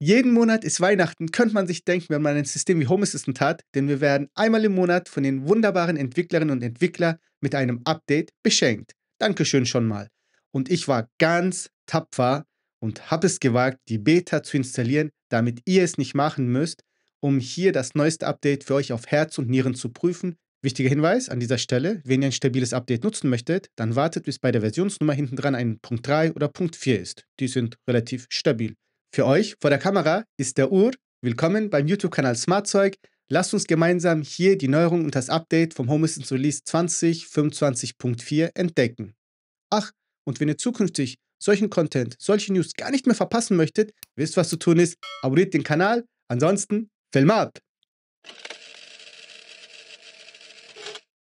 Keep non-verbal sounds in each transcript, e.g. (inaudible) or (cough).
Jeden Monat ist Weihnachten, könnte man sich denken, wenn man ein System wie Home Assistant hat, denn wir werden einmal im Monat von den wunderbaren Entwicklerinnen und Entwicklern mit einem Update beschenkt. Dankeschön schon mal. Und ich war ganz tapfer und habe es gewagt, die Beta zu installieren, damit ihr es nicht machen müsst, um hier das neueste Update für euch auf Herz und Nieren zu prüfen. Wichtiger Hinweis an dieser Stelle, wenn ihr ein stabiles Update nutzen möchtet, dann wartet, bis bei der Versionsnummer hinten dran ein Punkt 3 oder Punkt 4 ist. Die sind relativ stabil. Für euch vor der Kamera ist der Ur. Willkommen beim YouTube-Kanal Smartzeug. Lasst uns gemeinsam hier die Neuerung und das Update vom Home Assistant Release 2025.4 entdecken. Ach, und wenn ihr zukünftig solchen Content, solche News gar nicht mehr verpassen möchtet, wisst, was zu tun ist, abonniert den Kanal. Ansonsten, Film ab!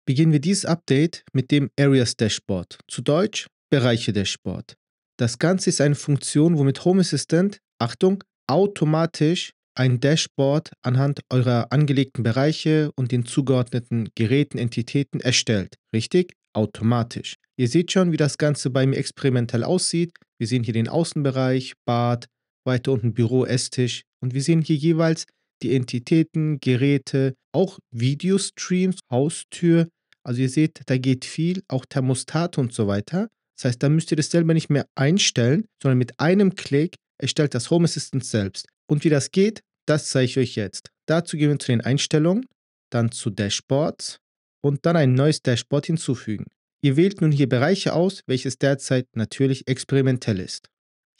Beginnen wir dieses Update mit dem Areas Dashboard, zu Deutsch Bereiche Dashboard. Das Ganze ist eine Funktion, womit Home Assistant Achtung, automatisch ein Dashboard anhand eurer angelegten Bereiche und den zugeordneten Geräten, Entitäten erstellt. Richtig? Automatisch. Ihr seht schon, wie das Ganze bei mir experimentell aussieht. Wir sehen hier den Außenbereich, Bad, weiter unten Büro, Esstisch und wir sehen hier jeweils die Entitäten, Geräte, auch Videostreams, Haustür. Also ihr seht, da geht viel, auch Thermostat und so weiter. Das heißt, da müsst ihr das selber nicht mehr einstellen, sondern mit einem Klick erstellt das Home Assistant selbst. Und wie das geht, das zeige ich euch jetzt. Dazu gehen wir zu den Einstellungen, dann zu Dashboards und dann ein neues Dashboard hinzufügen. Ihr wählt nun hier Bereiche aus, welches derzeit natürlich experimentell ist.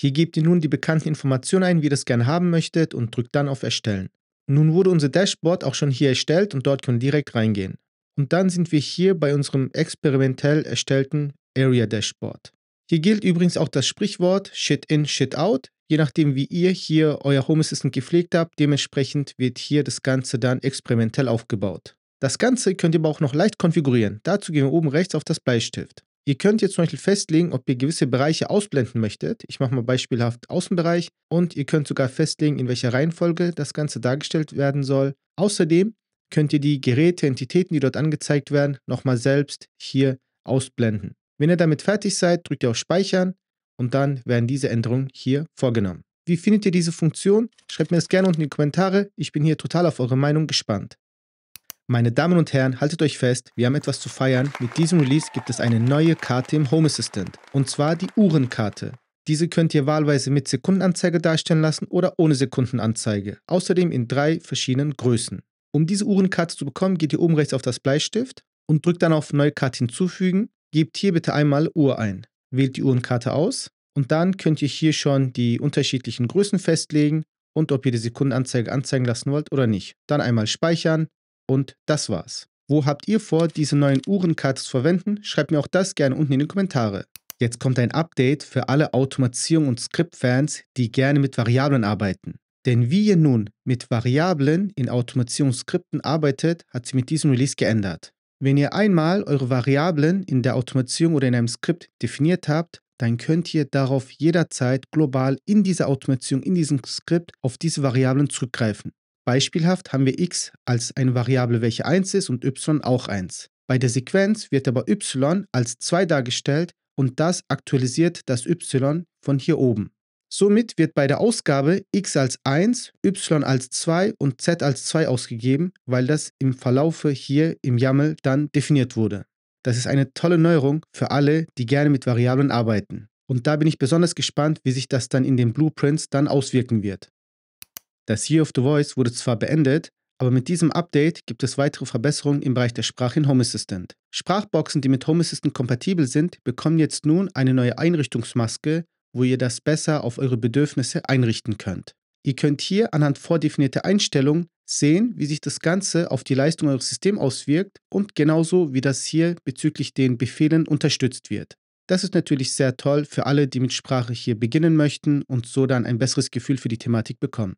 Hier gebt ihr nun die bekannten Informationen ein, wie ihr das gerne haben möchtet und drückt dann auf Erstellen. Nun wurde unser Dashboard auch schon hier erstellt und dort können wir direkt reingehen. Und dann sind wir hier bei unserem experimentell erstellten Area Dashboard. Hier gilt übrigens auch das Sprichwort Shit in, Shit out. Je nachdem, wie ihr hier euer Home Assistant gepflegt habt, dementsprechend wird hier das Ganze dann experimentell aufgebaut. Das Ganze könnt ihr aber auch noch leicht konfigurieren. Dazu gehen wir oben rechts auf das Bleistift. Ihr könnt jetzt zum Beispiel festlegen, ob ihr gewisse Bereiche ausblenden möchtet. Ich mache mal beispielhaft Außenbereich und ihr könnt sogar festlegen, in welcher Reihenfolge das Ganze dargestellt werden soll. Außerdem könnt ihr die Geräte, Entitäten, die dort angezeigt werden, nochmal selbst hier ausblenden. Wenn ihr damit fertig seid, drückt ihr auf Speichern und dann werden diese Änderungen hier vorgenommen. Wie findet ihr diese Funktion? Schreibt mir das gerne unten in die Kommentare. Ich bin hier total auf eure Meinung gespannt. Meine Damen und Herren, haltet euch fest, wir haben etwas zu feiern. Mit diesem Release gibt es eine neue Karte im Home Assistant. Und zwar die Uhrenkarte. Diese könnt ihr wahlweise mit Sekundenanzeige darstellen lassen oder ohne Sekundenanzeige. Außerdem in drei verschiedenen Größen. Um diese Uhrenkarte zu bekommen, geht ihr oben rechts auf das Bleistift und drückt dann auf Neue Karte hinzufügen. Gebt hier bitte einmal Uhr ein wählt die Uhrenkarte aus und dann könnt ihr hier schon die unterschiedlichen Größen festlegen und ob ihr die Sekundenanzeige anzeigen lassen wollt oder nicht. Dann einmal speichern und das war's. Wo habt ihr vor, diese neuen Uhrenkarte zu verwenden? Schreibt mir auch das gerne unten in die Kommentare. Jetzt kommt ein Update für alle Automatisierung- und Script-Fans, die gerne mit Variablen arbeiten. Denn wie ihr nun mit Variablen in Automatisierungsskripten arbeitet, hat sich mit diesem Release geändert. Wenn ihr einmal eure Variablen in der Automation oder in einem Skript definiert habt, dann könnt ihr darauf jederzeit global in dieser Automation, in diesem Skript auf diese Variablen zurückgreifen. Beispielhaft haben wir x als eine Variable, welche 1 ist und y auch 1. Bei der Sequenz wird aber y als 2 dargestellt und das aktualisiert das y von hier oben. Somit wird bei der Ausgabe x als 1, y als 2 und z als 2 ausgegeben, weil das im Verlaufe hier im YAML dann definiert wurde. Das ist eine tolle Neuerung für alle, die gerne mit Variablen arbeiten. Und da bin ich besonders gespannt, wie sich das dann in den Blueprints dann auswirken wird. Das Year of the Voice wurde zwar beendet, aber mit diesem Update gibt es weitere Verbesserungen im Bereich der Sprache in Home Assistant. Sprachboxen, die mit Home Assistant kompatibel sind, bekommen jetzt nun eine neue Einrichtungsmaske, wo ihr das besser auf eure Bedürfnisse einrichten könnt. Ihr könnt hier anhand vordefinierter Einstellungen sehen, wie sich das Ganze auf die Leistung eures Systems auswirkt und genauso wie das hier bezüglich den Befehlen unterstützt wird. Das ist natürlich sehr toll für alle, die mit Sprache hier beginnen möchten und so dann ein besseres Gefühl für die Thematik bekommen.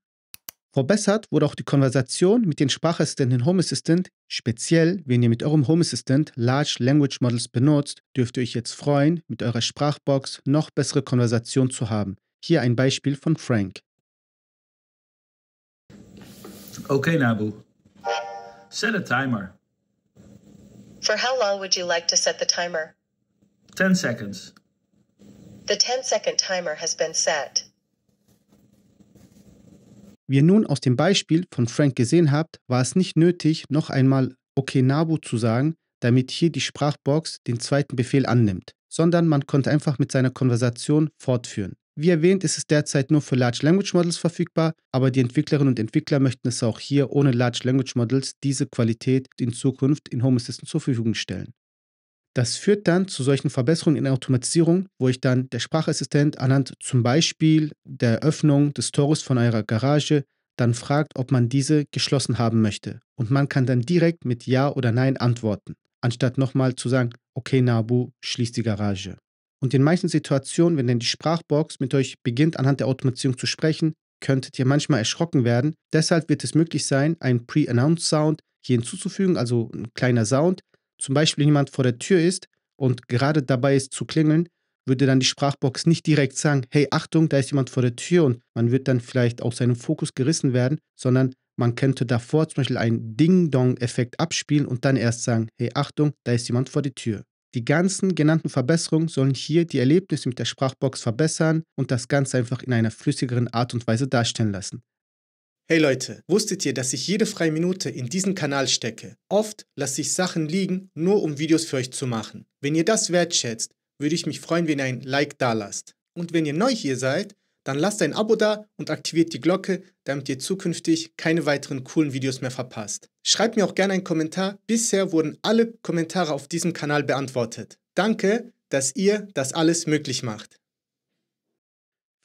Verbessert wurde auch die Konversation mit den Sprachassistenten Home Assistant. Speziell, wenn ihr mit eurem Home Assistant Large Language Models benutzt, dürft ihr euch jetzt freuen, mit eurer Sprachbox noch bessere Konversation zu haben. Hier ein Beispiel von Frank. Okay, Nabu. Set a timer. For how long would you like to set the timer? 10 seconds. The 10 second timer has been set. Wie ihr nun aus dem Beispiel von Frank gesehen habt, war es nicht nötig, noch einmal Okinawa zu sagen, damit hier die Sprachbox den zweiten Befehl annimmt, sondern man konnte einfach mit seiner Konversation fortführen. Wie erwähnt, ist es derzeit nur für Large Language Models verfügbar, aber die Entwicklerinnen und Entwickler möchten es auch hier ohne Large Language Models diese Qualität in Zukunft in Home Assistant zur Verfügung stellen. Das führt dann zu solchen Verbesserungen in der Automatisierung, wo ich dann der Sprachassistent anhand zum Beispiel der Öffnung des Tores von eurer Garage dann fragt, ob man diese geschlossen haben möchte. Und man kann dann direkt mit Ja oder Nein antworten, anstatt nochmal zu sagen, okay Nabu, schließ die Garage. Und in manchen Situationen, wenn dann die Sprachbox mit euch beginnt, anhand der Automatisierung zu sprechen, könntet ihr manchmal erschrocken werden. Deshalb wird es möglich sein, einen Pre-Announce-Sound hier hinzuzufügen, also ein kleiner Sound, zum Beispiel jemand vor der Tür ist und gerade dabei ist zu klingeln, würde dann die Sprachbox nicht direkt sagen, hey Achtung, da ist jemand vor der Tür und man wird dann vielleicht aus seinem Fokus gerissen werden, sondern man könnte davor zum Beispiel einen Ding-Dong-Effekt abspielen und dann erst sagen, hey Achtung, da ist jemand vor der Tür. Die ganzen genannten Verbesserungen sollen hier die Erlebnisse mit der Sprachbox verbessern und das Ganze einfach in einer flüssigeren Art und Weise darstellen lassen. Hey Leute, wusstet ihr, dass ich jede freie Minute in diesen Kanal stecke? Oft lasse ich Sachen liegen, nur um Videos für euch zu machen. Wenn ihr das wertschätzt, würde ich mich freuen, wenn ihr ein Like da lasst. Und wenn ihr neu hier seid, dann lasst ein Abo da und aktiviert die Glocke, damit ihr zukünftig keine weiteren coolen Videos mehr verpasst. Schreibt mir auch gerne einen Kommentar. Bisher wurden alle Kommentare auf diesem Kanal beantwortet. Danke, dass ihr das alles möglich macht.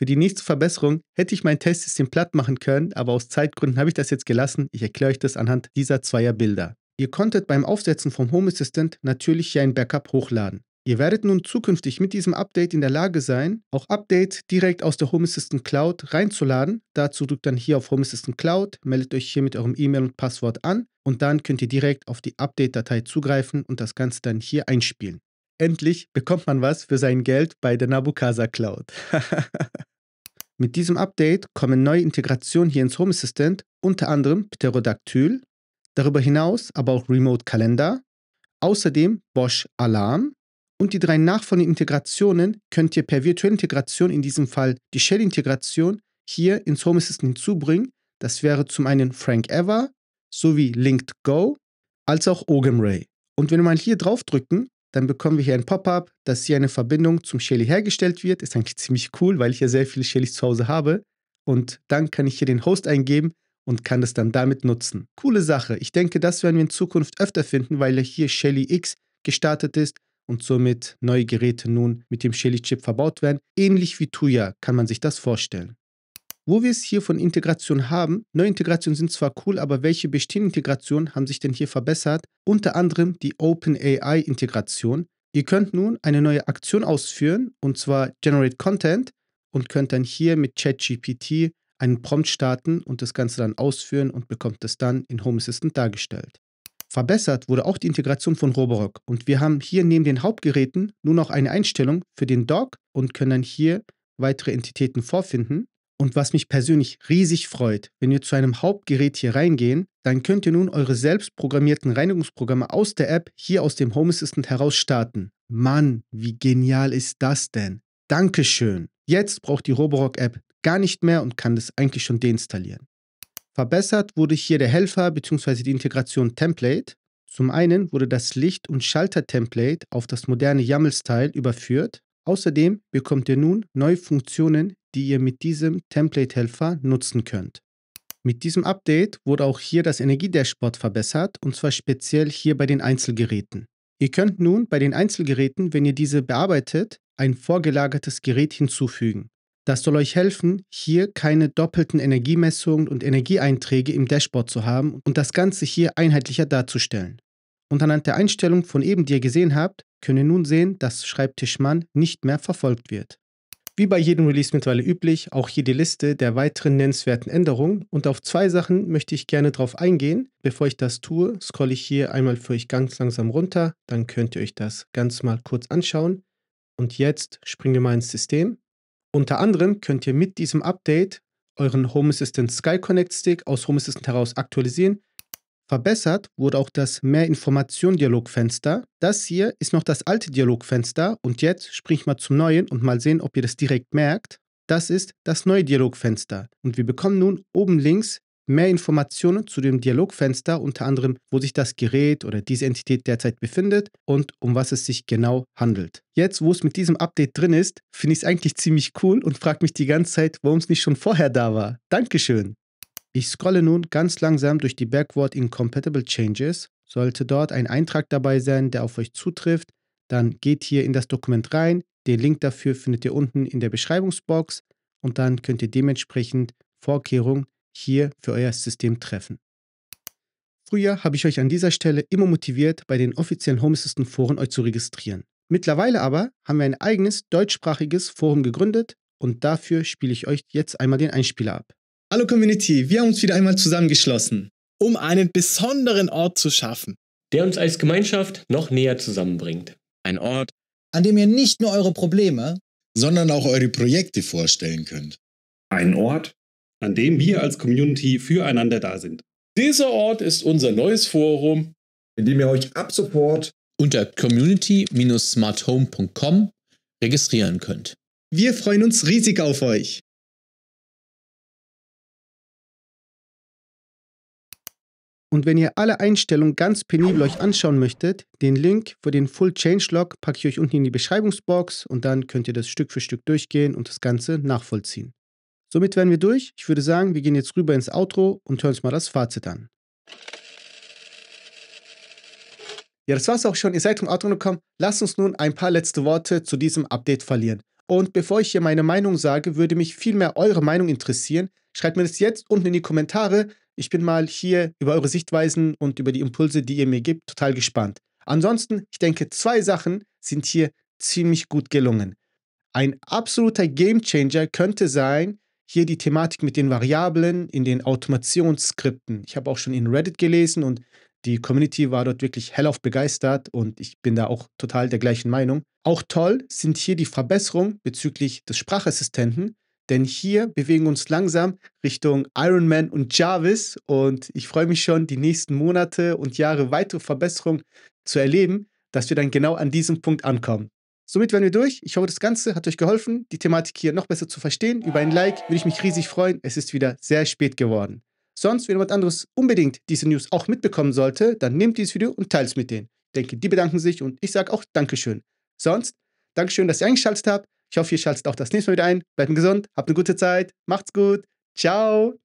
Für die nächste Verbesserung hätte ich mein Testsystem platt machen können, aber aus Zeitgründen habe ich das jetzt gelassen. Ich erkläre euch das anhand dieser zweier Bilder. Ihr konntet beim Aufsetzen vom Home Assistant natürlich hier ein Backup hochladen. Ihr werdet nun zukünftig mit diesem Update in der Lage sein, auch Updates direkt aus der Home Assistant Cloud reinzuladen. Dazu drückt dann hier auf Home Assistant Cloud, meldet euch hier mit eurem E-Mail und Passwort an und dann könnt ihr direkt auf die Update-Datei zugreifen und das Ganze dann hier einspielen. Endlich bekommt man was für sein Geld bei der Nabucasa Cloud. (laughs) Mit diesem Update kommen neue Integrationen hier ins Home Assistant, unter anderem Pterodactyl, darüber hinaus aber auch Remote Kalender, außerdem Bosch Alarm und die drei nachfolgenden Integrationen könnt ihr per virtuelle Integration, in diesem Fall die Shell-Integration, hier ins Home Assistant hinzubringen. Das wäre zum einen Frank Ever sowie Linked Go als auch Ogimray. Und wenn wir mal hier drauf drücken, dann bekommen wir hier ein Pop-up, dass hier eine Verbindung zum Shelly hergestellt wird. Ist eigentlich ziemlich cool, weil ich ja sehr viele Shellys zu Hause habe. Und dann kann ich hier den Host eingeben und kann das dann damit nutzen. Coole Sache. Ich denke, das werden wir in Zukunft öfter finden, weil hier Shelly X gestartet ist und somit neue Geräte nun mit dem Shelly-Chip verbaut werden. Ähnlich wie Tuya kann man sich das vorstellen wo wir es hier von Integration haben, Neue Integrationen sind zwar cool, aber welche bestehenden Integrationen haben sich denn hier verbessert? Unter anderem die OpenAI-Integration. Ihr könnt nun eine neue Aktion ausführen, und zwar Generate Content, und könnt dann hier mit ChatGPT einen Prompt starten und das Ganze dann ausführen und bekommt es dann in Home Assistant dargestellt. Verbessert wurde auch die Integration von Roborock und wir haben hier neben den Hauptgeräten nur noch eine Einstellung für den Dock und können dann hier weitere Entitäten vorfinden. Und was mich persönlich riesig freut, wenn wir zu einem Hauptgerät hier reingehen, dann könnt ihr nun eure selbst programmierten Reinigungsprogramme aus der App hier aus dem Home Assistant heraus starten. Mann, wie genial ist das denn? Dankeschön. Jetzt braucht die Roborock App gar nicht mehr und kann das eigentlich schon deinstallieren. Verbessert wurde hier der Helfer bzw. die Integration Template. Zum einen wurde das Licht- und Schalter-Template auf das moderne YAML-Style überführt. Außerdem bekommt ihr nun neue Funktionen die ihr mit diesem Template-Helfer nutzen könnt. Mit diesem Update wurde auch hier das Energiedashboard verbessert und zwar speziell hier bei den Einzelgeräten. Ihr könnt nun bei den Einzelgeräten, wenn ihr diese bearbeitet, ein vorgelagertes Gerät hinzufügen. Das soll euch helfen, hier keine doppelten Energiemessungen und Energieeinträge im Dashboard zu haben und das Ganze hier einheitlicher darzustellen. Und anhand der Einstellung von eben, die ihr gesehen habt, könnt ihr nun sehen, dass Schreibtischmann nicht mehr verfolgt wird. Wie bei jedem Release mittlerweile üblich, auch hier die Liste der weiteren nennenswerten Änderungen und auf zwei Sachen möchte ich gerne drauf eingehen. Bevor ich das tue, scrolle ich hier einmal für euch ganz langsam runter, dann könnt ihr euch das ganz mal kurz anschauen. Und jetzt springen wir mal ins System. Unter anderem könnt ihr mit diesem Update euren Home Assistant Sky Connect Stick aus Home Assistant heraus aktualisieren Verbessert wurde auch das Mehr-Information-Dialogfenster. Das hier ist noch das alte Dialogfenster und jetzt springe ich mal zum neuen und mal sehen, ob ihr das direkt merkt. Das ist das neue Dialogfenster und wir bekommen nun oben links mehr Informationen zu dem Dialogfenster, unter anderem, wo sich das Gerät oder diese Entität derzeit befindet und um was es sich genau handelt. Jetzt, wo es mit diesem Update drin ist, finde ich es eigentlich ziemlich cool und frage mich die ganze Zeit, warum es nicht schon vorher da war. Dankeschön! Ich scrolle nun ganz langsam durch die Backward Incompatible Changes. Sollte dort ein Eintrag dabei sein, der auf euch zutrifft, dann geht hier in das Dokument rein. Den Link dafür findet ihr unten in der Beschreibungsbox und dann könnt ihr dementsprechend Vorkehrungen hier für euer System treffen. Früher habe ich euch an dieser Stelle immer motiviert, bei den offiziellen Home Assistant Foren euch zu registrieren. Mittlerweile aber haben wir ein eigenes deutschsprachiges Forum gegründet und dafür spiele ich euch jetzt einmal den Einspieler ab. Hallo Community, wir haben uns wieder einmal zusammengeschlossen, um einen besonderen Ort zu schaffen, der uns als Gemeinschaft noch näher zusammenbringt. Ein Ort, an dem ihr nicht nur eure Probleme, sondern auch eure Projekte vorstellen könnt. Ein Ort, an dem wir als Community füreinander da sind. Dieser Ort ist unser neues Forum, in dem ihr euch ab sofort unter community-smarthome.com registrieren könnt. Wir freuen uns riesig auf euch. Und wenn ihr alle Einstellungen ganz penibel euch anschauen möchtet, den Link für den Full Change Log packe ich euch unten in die Beschreibungsbox und dann könnt ihr das Stück für Stück durchgehen und das Ganze nachvollziehen. Somit wären wir durch. Ich würde sagen, wir gehen jetzt rüber ins Outro und hören uns mal das Fazit an. Ja, das war's auch schon. Ihr seid vom Outro gekommen. Lasst uns nun ein paar letzte Worte zu diesem Update verlieren. Und bevor ich hier meine Meinung sage, würde mich vielmehr eure Meinung interessieren. Schreibt mir das jetzt unten in die Kommentare. Ich bin mal hier über eure Sichtweisen und über die Impulse, die ihr mir gebt, total gespannt. Ansonsten, ich denke, zwei Sachen sind hier ziemlich gut gelungen. Ein absoluter Gamechanger könnte sein, hier die Thematik mit den Variablen in den Automationsskripten. Ich habe auch schon in Reddit gelesen und die Community war dort wirklich hellauf begeistert und ich bin da auch total der gleichen Meinung. Auch toll sind hier die Verbesserungen bezüglich des Sprachassistenten denn hier bewegen uns langsam Richtung Ironman und Jarvis und ich freue mich schon, die nächsten Monate und Jahre weitere Verbesserungen zu erleben, dass wir dann genau an diesem Punkt ankommen. Somit wären wir durch. Ich hoffe, das Ganze hat euch geholfen, die Thematik hier noch besser zu verstehen. Über ein Like würde ich mich riesig freuen. Es ist wieder sehr spät geworden. Sonst, wenn jemand anderes unbedingt diese News auch mitbekommen sollte, dann nehmt dieses Video und teilt es mit denen. Ich denke, die bedanken sich und ich sage auch Dankeschön. Sonst, Dankeschön, dass ihr eingeschaltet habt. Ich hoffe, ihr schaltet auch das nächste Mal wieder ein. Bleibt gesund, habt eine gute Zeit, macht's gut. Ciao.